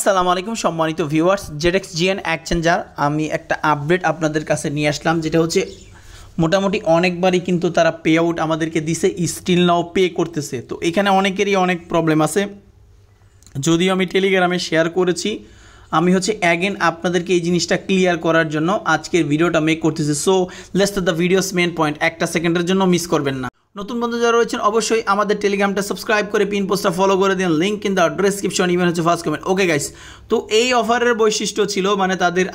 আসসালামু আলাইকুম সম্মানিত ভিউয়ার্স জেডেক্স জিএন এক্সচেঞ্জার আমি একটা আপডেট আপনাদের কাছে নিয়ে আসলাম যেটা হচ্ছে মোটামুটি অনেকবারই কিন্তু তারা পে আউট আমাদেরকে দিছে স্টিল নাও পে করতেছে তো এখানে অনেকেরই অনেক প্রবলেম আছে যদিও আমি টেলিগ্রামে শেয়ার করেছি আমি হচ্ছে অ্যাগেন আপনাদেরকে এই জিনিসটা ক্লিয়ার করার জন্য আজকের ভিডিওটা মেক করতেছি so let's the videos main point একটা সেকেন্ডের জন্য মিস করবেন না নতুন বন্ধু যারা রয়েছেন অবশ্যই আমাদের টেলিগ্রামটা সাবস্ক্রাইব করে পিন পোস্টটা ফলো করে দিন link in the description even হচ্ছে ফার্স্ট কমেন্ট ওকে গাইস তো এই অফারের বৈশিষ্ট্য ছিল মানে তাদের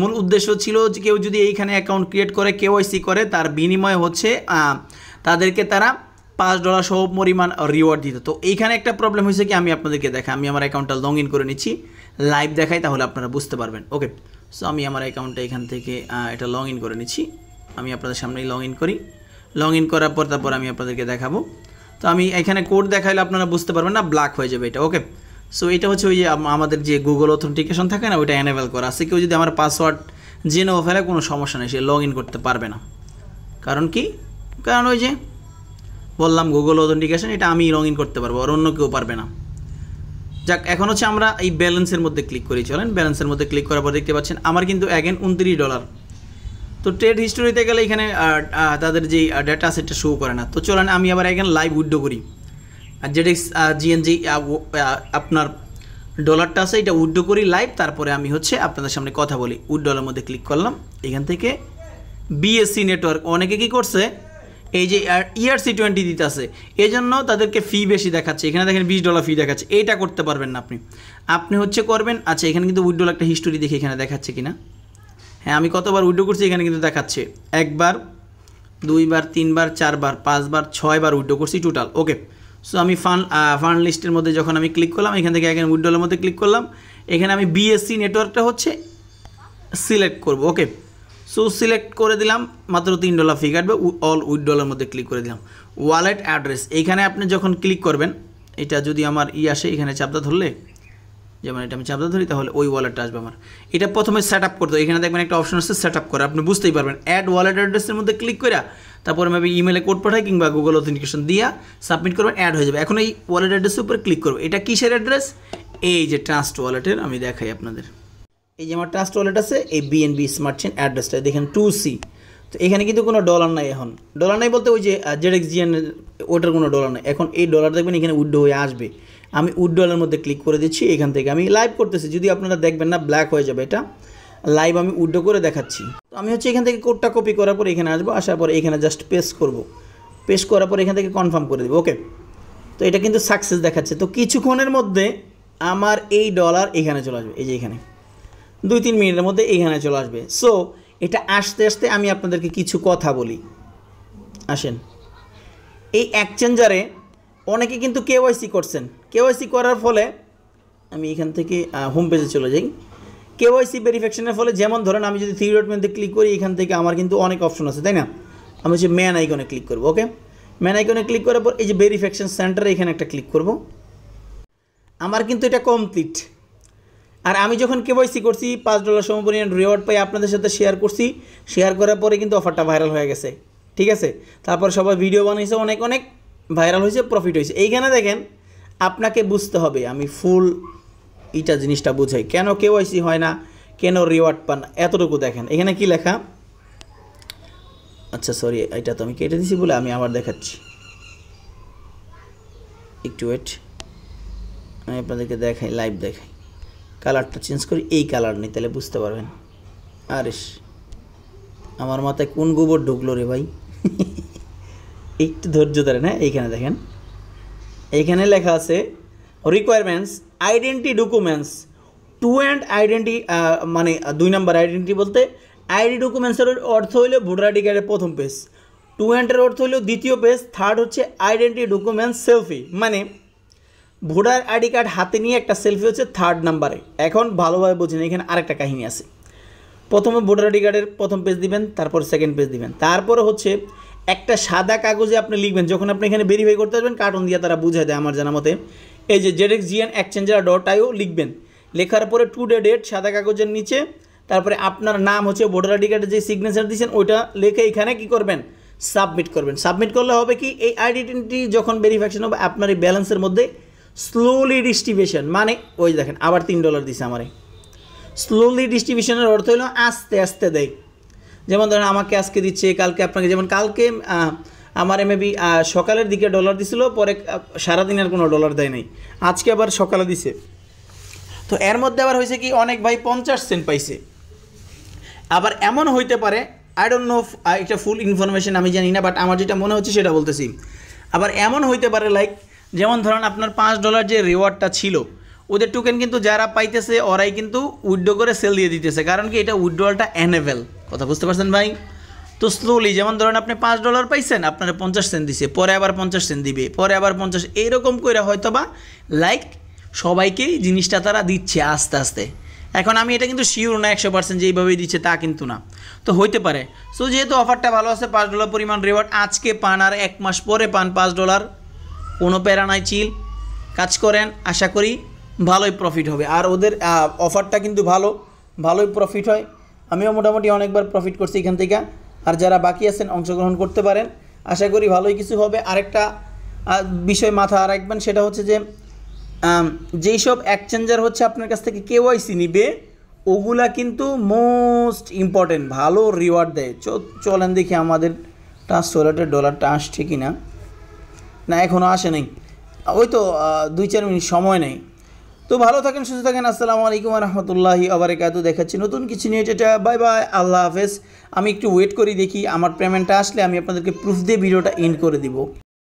মূল উদ্দেশ্য ছিল যে কেউ যদি এইখানে অ্যাকাউন্ট ক্রিয়েট করে কেওয়াইসি করে তার বিনিময় হচ্ছে তাদেরকে তারা পাঁচ ডলার সহ পরিমাণ রিওয়ার্ড দিত তো এইখানে একটা প্রবলেম হয়েছে কি আমি আপনাদেরকে দেখা আমি আমার অ্যাকাউন্টটা লগ ইন করে নিচ্ছি লাইভ দেখাই তাহলে আপনারা বুঝতে পারবেন ওকে সো আমি আমার অ্যাকাউন্টটা এখান থেকে এটা লগ ইন করে নিচ্ছি আমি আপনাদের সামনেই লগ ইন করি লগ ইন করার পর তারপর আমি আপনাদেরকে দেখাবো তো আমি এখানে কোড দেখাইলে আপনারা বুঝতে পারবেন না ব্ল্যাক হয়ে যাবে এটা ওকে সো এটা হচ্ছে ওই যে আমাদের যে গুগল অথেন্টিকেশন থাকে না ওইটা এনেবেল করা আছে কেউ যদি আমার পাসওয়ার্ড জেনেও ফেলে কোনো সমস্যা নেই সে লগ ইন করতে পারবে না কারণ কি কারণ ওই যে বললাম গুগল অথেন্টিকেশন এটা আমি লগ ইন করতে পারবো আর অন্য কেউ পারবে না যাক এখন হচ্ছে আমরা এই ব্যালেন্সের মধ্যে ক্লিক করি চলেন ব্যালেন্সের মধ্যে ক্লিক করার পর দেখতে পাচ্ছেন আমার কিন্তু অ্যাগেন উনত্রিশ ডলার তো ট্রেড হিস্টোরিতে গেলে এখানে তাদের যে ডেটা সেটটা শো করে না তো চলেন আমি আবার এখানে লাইভ উইড্রো করি আর জেডেক্স জিএনজি আপনার ডলারটা আছে এটা উইড্রো করি লাইভ তারপরে আমি হচ্ছে আপনাদের সামনে কথা বলি উইড্রোলের মধ্যে ক্লিক করলাম এখান থেকে বিএসসি নেটওয়ার্ক অনেকে কি করছে এই যে ইয়ারসি টোয়েন্টি e দিতেছে এই জন্য তাদেরকে ফি বেশি দেখাচ্ছে এখানে দেখেন বিশ ডলার ফি দেখাচ্ছে এইটা করতে পারবেন না আপনি আপনি হচ্ছে করবেন আচ্ছা এখানে কিন্তু উইড্রোল একটা হিস্টোরি দেখে এখানে দেখাচ্ছে কিনা হ্যাঁ আমি কতবার উইড্রো করছি এখানে কিন্তু দেখাচ্ছে একবার দুইবার তিনবার চারবার পাঁচবার ছয়বার উইড্রো করছি টোটাল ওকে সো আমি ফান্ড ফান্ড লিস্টের মধ্যে যখন আমি ক্লিক করলাম এখান থেকে এখানে উইড্রোলের মধ্যে ক্লিক করলাম এখানে আমি বিএসসি নেটওয়ার্কটা হচ্ছে সিলেক্ট করব ওকে সো সিলেক্ট করে দিলাম মাত্র তিন ডলার ফি কাটবে অল উইড্রোলের মধ্যে ক্লিক করে দিলাম ওয়ালেট অ্যাড্রেস এখানে আপনি যখন ক্লিক করবেন এটা যদি আমার ই আসে এখানে চাপটা ধরলে যেমন এটা আমি চাপটা ধরি তাহলে ওই ওয়ালেটটা আসবে আমার এটা প্রথমে সেট আপ করতে এখানে দেখবেন একটা অপশন আছে সেট আপ করা আপনি বুঝতেই পারবেন অ্যাড ওয়ালেট অ্যাড্রেসের মধ্যে ক্লিক করে তারপরে আমি ইমেলে কোড পাঠাই কিংবা গুগল অথেন্টিকেশন দিয়া সাবমিট করবেন অ্যাড হয়ে যাবে এখন এই ওয়ালেট অ্যাড্রেসের উপরে ক্লিক করবো এটা কিসের অ্যাড্রেস এই যে ট্রাস্ট ওয়ালেটের আমি দেখাই আপনাদের এই যে আমার ট্রাস্ট ওয়ালেট আছে এই বিএনবি স্মার্ট চেন অ্যাড্রেসটা দেখেন টু সি তো এখানে কিন্তু কোনো ডলার নাই এখন ডলার নাই বলতে ওই যে জেড এক্স জিএন ওটার কোনো ডলার নাই এখন এই ডলার দেখবেন এখানে উড্ডো হয়ে আসবে আমি ডলার মধ্যে ক্লিক করে দিচ্ছি এখান থেকে আমি লাইভ করতেছি যদি আপনারা দেখবেন না ব্ল্যাক হয়ে যাবে এটা লাইভ আমি উড্ডো করে দেখাচ্ছি তো আমি হচ্ছে এখান থেকে কোডটা কপি করার পর এখানে আসবো আসার পর এখানে জাস্ট পেস করব পেস করার পর এখান থেকে কনফার্ম করে দেবো ওকে তো এটা কিন্তু সাকসেস দেখাচ্ছে তো কিছুক্ষণের মধ্যে আমার এই ডলার এখানে চলে আসবে এই যে এখানে দুই তিন মিনিটের মধ্যে এখানে চলে আসবে সো এটা আসতে আসতে আমি আপনাদেরকে কিছু কথা বলি আসেন এই এক্সচেঞ্জারে অনেকে কিন্তু কেওয়াইসি করছেন কেওয়াইসি করার ফলে আমি এখান থেকে হোম পেজে চলে যাই কেওয়াইসি ভেরিফিকেশনের ফলে যেমন ধরেন আমি যদি থ্রি ডট মেনতে ক্লিক করি এখান থেকে আমার কিন্তু অনেক অপশন আছে তাই না আমি হচ্ছে ম্যান আইকনে ক্লিক করবো ওকে ম্যান আইকনে ক্লিক করার পর এই যে ভেরিফিকেশন সেন্টারে এখানে একটা ক্লিক করব আমার কিন্তু এটা কমপ্লিট আর আমি যখন কে কেওয়াইসি করছি পাঁচ ডলার সমপরিমাণ রিওয়ার্ড পাই আপনাদের সাথে শেয়ার করছি শেয়ার করার পরে কিন্তু অফারটা ভাইরাল হয়ে গেছে ঠিক আছে তারপর সবাই ভিডিও বানিয়েছে অনেক অনেক ভাইরাল হয়েছে প্রফিট হয়েছে এইখানে দেখেন আপনাকে বুঝতে হবে আমি ফুল এটা জিনিসটা বুঝাই কেন কে ওয়াইসি হয় না কেন রিওয়ার্ড পান এতটুকু দেখেন এখানে কি লেখা আচ্ছা সরি এটা তো আমি কেটে দিছি বলে আমি আবার দেখাচ্ছি একটু ওয়েট আমি আপনাদেরকে দেখাই লাইভ দেখাই কালারটা চেঞ্জ করি এই কালার নিই তাহলে বুঝতে পারবেন আরে আমার মাথায় কোন গোবর ঢুকলো রে ভাই একটু ধৈর্য ধরে না হ্যাঁ, এইখানে দেখেন এইখানে লেখা আছে requirements identity documents two and identity মানে দুই নম্বর আইডেন্টি বলতে আইডি ডকুমেন্টসের অর্থ হলো ভোটার আইডি কার্ডের প্রথম পেজ টু অ্যান্ডের অর্থ হলো দ্বিতীয় পেজ থার্ড হচ্ছে আইডেন্টি ডকুমেন্টস সেলফি মানে ভোটার আইডি কার্ড হাতে নিয়ে একটা সেলফি হচ্ছে থার্ড নাম্বারে এখন ভালোভাবে বোঝেন এখানে আরেকটা কাহিনী আছে প্রথমে ভোটার আইডি কার্ডের প্রথম পেজ দিবেন তারপর সেকেন্ড পেজ দিবেন তারপরে হচ্ছে একটা সাদা কাগজে আপনি লিখবেন যখন আপনি এখানে ভেরিফাই করতে আসবেন কার্টুন দিয়ে তারা বুঝে দেয় আমার জানা মতে এই যে Z X GN exchanger dot IO লিখবেন লেখার পরে টু ডে ডেট সাদা কাগজের নিচে তারপরে আপনার নাম হচ্ছে ভোটার আইডি কার্ডের যে সিগনেচার দিয়েছেন ওইটা লেখে এখানে কি করবেন সাবমিট করবেন সাবমিট করলে হবে কি এই আইডেন্টিটি যখন ভেরিফিকেশন হবে আপনার এই ব্যালেন্সের মধ্যে স্লোলি ডিস্ট্রিবিউশন মানে ওই দেখেন আবার তিন ডলার দিছে আমার স্লোলি ডিস্ট্রিবিউশনের অর্থ হলো আস্তে আস্তে দেয় যেমন ধরেন আমাকে আজকে দিচ্ছে কালকে আপনাকে যেমন কালকে আমার এম এবি সকালের দিকে ডলার দিছিল পরে সারাদিন আর কোনো ডলার দেয় নাই আজকে আবার সকালে দিছে তো এর মধ্যে আবার হয়েছে কি অনেক ভাই পঞ্চাশ সেন্ট পাইছে আবার এমন হইতে পারে আই ডোন্ট নো একটা ফুল ইনফরমেশন আমি জানি না বাট আমার যেটা মনে হচ্ছে সেটা বলতেছি আবার এমন হইতে পারে লাইক যেমন ধরেন আপনার পাঁচ ডলার যে রিওয়ার্ডটা ছিল ওদের টোকেন কিন্তু যারা পাইতেছে ওরাই কিন্তু উইড্রো করে সেল দিয়ে দিতেছে কারণ কি এটা উইড্রোয়ালটা অ্যানেবেল কথা বুঝতে পারছেন ভাই তো স্লোলি যেমন ধরেন আপনি পাঁচ ডলার পাইছেন আপনার পঞ্চাশ সেন্ট দিছে পরে আবার পঞ্চাশ সেন্ট দিবে পরে আবার পঞ্চাশ এইরকম করে হয়তো বা লাইক সবাইকেই জিনিসটা তারা দিচ্ছে আস্তে আস্তে এখন আমি এটা কিন্তু শিওর না একশো পার্সেন্ট যে এইভাবেই দিচ্ছে তা কিন্তু না তো হইতে পারে সো যেহেতু অফারটা ভালো আছে পাঁচ ডলার পরিমাণ রেওয়ার্ড আজকে পান আর এক মাস পরে পান পাঁচ ডলার কোনো প্যারা নাই চিল কাজ করেন আশা করি ভালোই প্রফিট হবে আর ওদের অফারটা কিন্তু ভালো ভালোই প্রফিট হয় আমিও মোটামুটি অনেকবার প্রফিট করছি এখান থেকে আর যারা বাকি আছেন অংশগ্রহণ করতে পারেন আশা করি ভালোই কিছু হবে আরেকটা বিষয় মাথা রাখবেন সেটা হচ্ছে যে যেই সব এক্সচেঞ্জার হচ্ছে আপনার কাছ থেকে ওয়াইসি নিবে ওগুলা কিন্তু মোস্ট ইম্পর্টেন্ট ভালো রিওয়ার্ড দেয় চলেন দেখি আমাদের টা সোলাটের ডলারটা আসছে কি না না এখনও আসে নাই ওই তো দুই চার মিনিট সময় নেই তো ভালো থাকেন সুস্থ থাকেন আসসালামু আলাইকুম রহমতুল্লাহি আবার একাদু দেখাচ্ছি নতুন কিছু নিয়ে এটা বাই বাই আল্লাহ হাফেজ আমি একটু ওয়েট করি দেখি আমার পেমেন্টটা আসলে আমি আপনাদেরকে প্রুফ দিয়ে ভিডিওটা এন্ড করে দিব